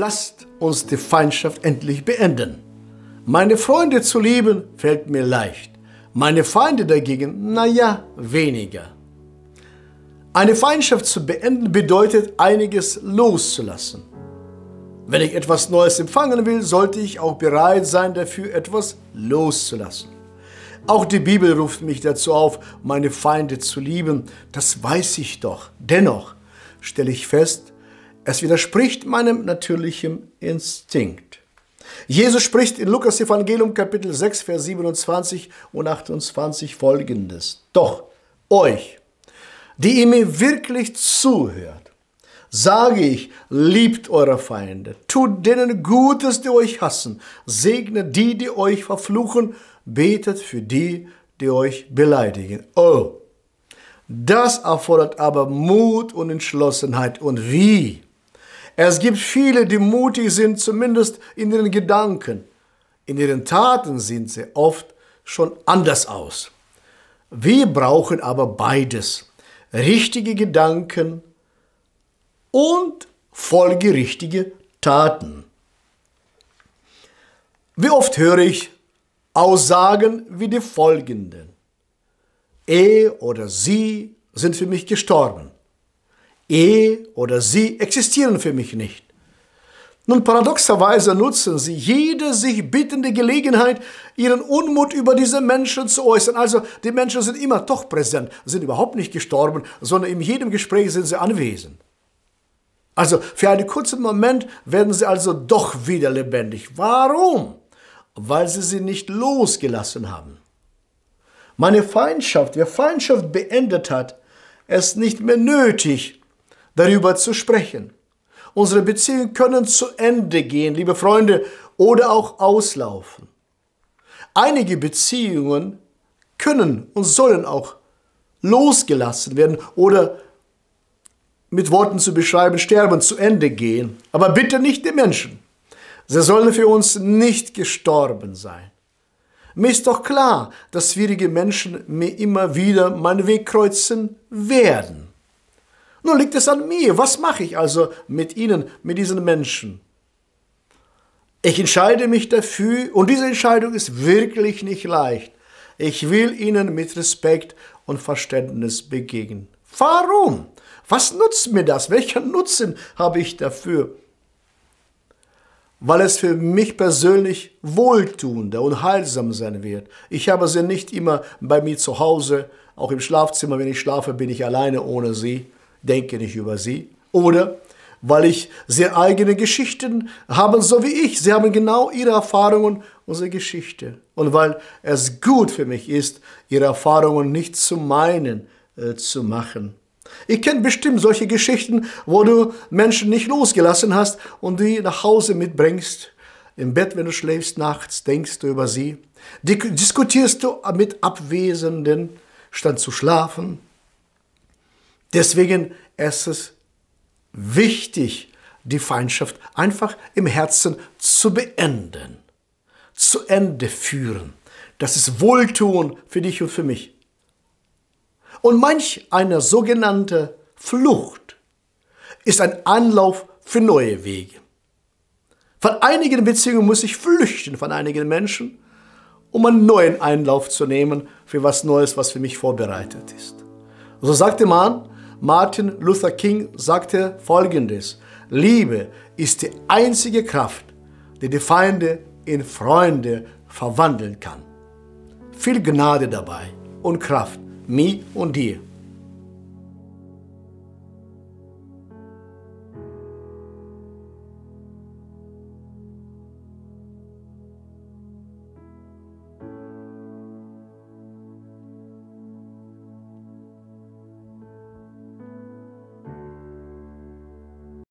lasst uns die Feindschaft endlich beenden. Meine Freunde zu lieben fällt mir leicht, meine Feinde dagegen, naja, weniger. Eine Feindschaft zu beenden bedeutet einiges loszulassen. Wenn ich etwas Neues empfangen will, sollte ich auch bereit sein, dafür etwas loszulassen. Auch die Bibel ruft mich dazu auf, meine Feinde zu lieben. Das weiß ich doch. Dennoch stelle ich fest, es widerspricht meinem natürlichen Instinkt. Jesus spricht in Lukas Evangelium Kapitel 6, Vers 27 und 28 folgendes. Doch euch, die ihr mir wirklich zuhört, sage ich, liebt eure Feinde, tut denen Gutes, die euch hassen, segnet die, die euch verfluchen, betet für die, die euch beleidigen. Oh, das erfordert aber Mut und Entschlossenheit. Und wie? Es gibt viele, die mutig sind, zumindest in ihren Gedanken. In ihren Taten sehen sie oft schon anders aus. Wir brauchen aber beides. Richtige Gedanken und folgerichtige Taten. Wie oft höre ich Aussagen wie die folgenden. Er oder sie sind für mich gestorben. Er oder sie existieren für mich nicht. Nun, paradoxerweise nutzen sie jede sich bittende Gelegenheit, ihren Unmut über diese Menschen zu äußern. Also die Menschen sind immer doch präsent, sind überhaupt nicht gestorben, sondern in jedem Gespräch sind sie anwesend. Also für einen kurzen Moment werden sie also doch wieder lebendig. Warum? Weil sie sie nicht losgelassen haben. Meine Feindschaft, wer Feindschaft beendet hat, ist nicht mehr nötig, darüber zu sprechen. Unsere Beziehungen können zu Ende gehen, liebe Freunde, oder auch auslaufen. Einige Beziehungen können und sollen auch losgelassen werden oder mit Worten zu beschreiben, sterben, zu Ende gehen. Aber bitte nicht die Menschen. Sie sollen für uns nicht gestorben sein. Mir ist doch klar, dass schwierige Menschen mir immer wieder meinen Weg kreuzen werden. Nun liegt es an mir. Was mache ich also mit Ihnen, mit diesen Menschen? Ich entscheide mich dafür und diese Entscheidung ist wirklich nicht leicht. Ich will Ihnen mit Respekt und Verständnis begegnen. Warum? Was nutzt mir das? Welchen Nutzen habe ich dafür? Weil es für mich persönlich wohltuender und heilsam sein wird. Ich habe sie nicht immer bei mir zu Hause, auch im Schlafzimmer, wenn ich schlafe, bin ich alleine ohne sie denke nicht über sie. Oder weil ich sehr eigene Geschichten habe, so wie ich. Sie haben genau ihre Erfahrungen, unsere Geschichte. Und weil es gut für mich ist, ihre Erfahrungen nicht zu meinen äh, zu machen. Ich kenne bestimmt solche Geschichten, wo du Menschen nicht losgelassen hast und die nach Hause mitbringst. Im Bett, wenn du schläfst nachts, denkst du über sie. Diskutierst du mit Abwesenden, statt zu schlafen. Deswegen ist es wichtig, die Feindschaft einfach im Herzen zu beenden, zu Ende führen. Das ist Wohltun für dich und für mich. Und manch eine sogenannte Flucht ist ein Anlauf für neue Wege. Von einigen Beziehungen muss ich flüchten, von einigen Menschen, um einen neuen Einlauf zu nehmen für was Neues, was für mich vorbereitet ist. So sagte man, Martin Luther King sagte folgendes, Liebe ist die einzige Kraft, die die Feinde in Freunde verwandeln kann. Viel Gnade dabei und Kraft, mir und dir.